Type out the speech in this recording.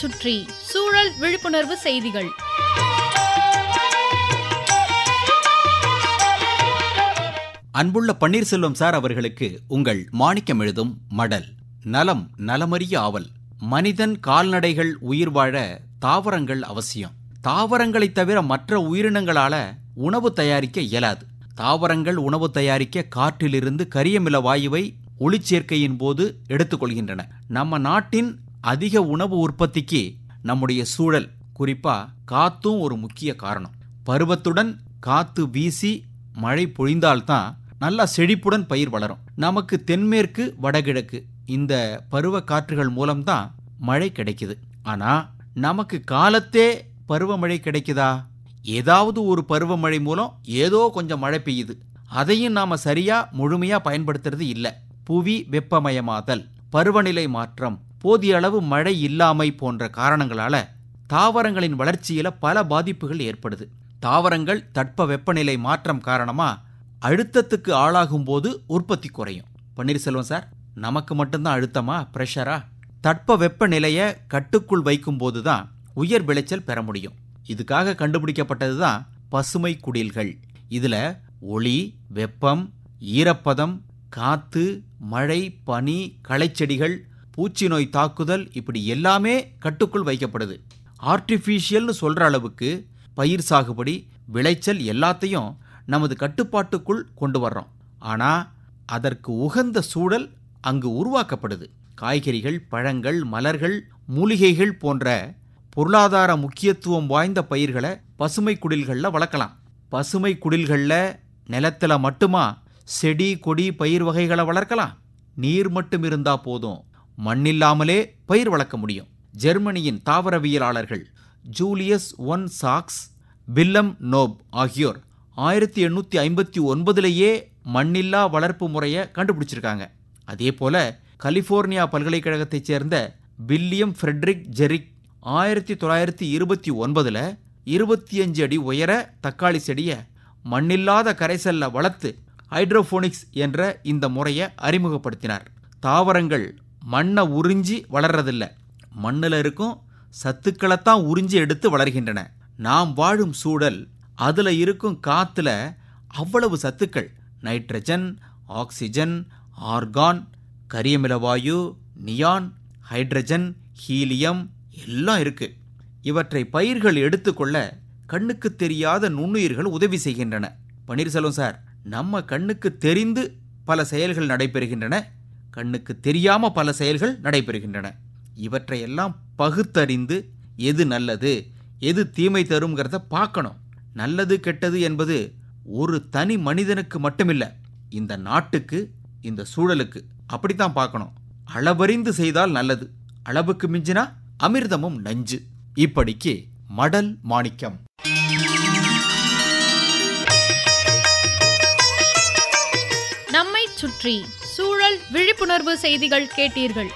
சுற்றி சூழல் விழிப்புணர்வு செய்திகள் அன்புள்ள பன்னீர்செல்வம் சார் அவர்களுக்கு உங்கள் மாணிக்கம் எழுதும் மடல் நலம் நலமறிய ஆவல் மனிதன் கால்நடைகள் உயிர் வாழ தாவரங்கள் அவசியம் தாவரங்களை தவிர மற்ற உயிரினங்களால உணவு தயாரிக்க இயலாது தாவரங்கள் உணவு தயாரிக்க காற்றிலிருந்து கரியமில வாயுவை ஒளிச்சேர்க்கையின் போது எடுத்துக்கொள்கின்றன நம்ம நாட்டின் அதிக உணவு உற்பத்திக்கு நம்முடைய சூழல் குறிப்பாக காத்தும் ஒரு முக்கிய காரணம் பருவத்துடன் காத்து வீசி மழை பொழிந்தால்தான் நல்லா செழிப்புடன் பயிர் வளரும் நமக்கு தென்மேற்கு வடகிழக்கு இந்த பருவ காற்றுகள் மூலம்தான் மழை கிடைக்குது ஆனால் நமக்கு காலத்தே பருவமழை கிடைக்குதா ஏதாவது ஒரு பருவமழை மூலம் ஏதோ கொஞ்சம் மழை பெய்யுது அதையும் நாம் சரியாக முழுமையாக பயன்படுத்துறது இல்லை புவி வெப்பமயமாதல் பருவநிலை மாற்றம் போதிய அளவு மழை இல்லாமை போன்ற காரணங்களால தாவரங்களின் வளர்ச்சியில பல பாதிப்புகள் ஏற்படுது தாவரங்கள் தட்ப வெப்பநிலை மாற்றம் காரணமா அழுத்தத்துக்கு ஆளாகும் போது உற்பத்தி குறையும் பன்னீர்செல்வம் சார் நமக்கு மட்டும்தான் அழுத்தமா ப்ரெஷரா தட்ப வெப்பநிலையை கட்டுக்குள் வைக்கும்போது தான் உயர் விளைச்சல் பெற முடியும் இதுக்காக கண்டுபிடிக்கப்பட்டது தான் பசுமை குடில்கள் இதில் ஒளி வெப்பம் ஈரப்பதம் காத்து மழை பனி களைச்செடிகள் பூச்சி நோய் தாக்குதல் இப்படி எல்லாமே கட்டுக்குள் வைக்கப்படுது ஆர்டிஃபிஷியல்னு சொல்கிற அளவுக்கு பயிர் சாகுபடி விளைச்சல் எல்லாத்தையும் நமது கட்டுப்பாட்டுக்குள் கொண்டு வர்றோம் ஆனால் அதற்கு உகந்த சூழல் அங்கு உருவாக்கப்படுது காய்கறிகள் பழங்கள் மலர்கள் மூலிகைகள் போன்ற பொருளாதார முக்கியத்துவம் வாய்ந்த பயிர்களை பசுமை குடில்களில் வளர்க்கலாம் பசுமை குடில்களில் நிலத்தில் மட்டுமா செடி கொடி பயிர் வகைகளை வளர்க்கலாம் நீர் மட்டும் இருந்தால் போதும் மண்ணில்லாமலே பயிர் வளர்க்க முடியும் ஜெர்மனியின் தாவரவியலாளர்கள் ஜூலியஸ் ஒன் சாக்ஸ் வில்லம் நோப் ஆகியோர் ஆயிரத்தி எண்ணூற்றி ஐம்பத்தி ஒன்பதுலேயே மண்ணில்லா வளர்ப்பு முறையை கண்டுபிடிச்சிருக்காங்க அதே போல் கலிஃபோர்னியா பல்கலைக்கழகத்தைச் சேர்ந்த வில்லியம் ஃப்ரெட்ரிக் ஜெரிக் ஆயிரத்தி தொள்ளாயிரத்தி இருபத்தி ஒன்பதில் இருபத்தி அஞ்சு அடி உயர தக்காளி செடியை மண்ணில்லாத கரைசல்ல வளர்த்து ஹைட்ரோஃபோனிக்ஸ் என்ற இந்த முறையை அறிமுகப்படுத்தினார் தாவரங்கள் மண்ணை உறிஞ்சி வளர்றதில்ல மண்ணில் இருக்கும் சத்துக்களைத்தான் உறிஞ்சி எடுத்து வளர்கின்றன நாம் வாழும் சூழல் அதில் இருக்கும் காற்றுல அவ்வளவு சத்துக்கள் நைட்ரஜன் ஆக்சிஜன் ஆர்கான் கரியமிலவாயு நியான் ஹைட்ரஜன் ஹீலியம் எல்லாம் இருக்கு இவற்றை பயிர்கள் எடுத்துக்கொள்ள கண்ணுக்கு தெரியாத நுண்ணுயிர்கள் உதவி செய்கின்றன பன்னீர்செல்வம் சார் நம்ம கண்ணுக்கு தெரிந்து பல செயல்கள் நடைபெறுகின்றன கண்ணுக்கு தெரியாம பல செயல்கள் நடைபெறுகின்றன இவற்றையெல்லாம் பகுத்தறிந்து எது நல்லது எது தீமை தருங்கிறத பார்க்கணும் நல்லது கெட்டது என்பது ஒரு தனி மனிதனுக்கு மட்டுமில்லை இந்த நாட்டுக்கு இந்த சூழலுக்கு அப்படித்தான் பார்க்கணும் அளவறிந்து செய்தால் நல்லது அளவுக்கு மிஞ்சினா அமிர்தமும் நஞ்சு இப்படிக்கு மடல் மாணிக்கம் நம்மை சுற்றி சூழல் விழிப்புணர்வு செய்திகள் கேட்டீர்கள்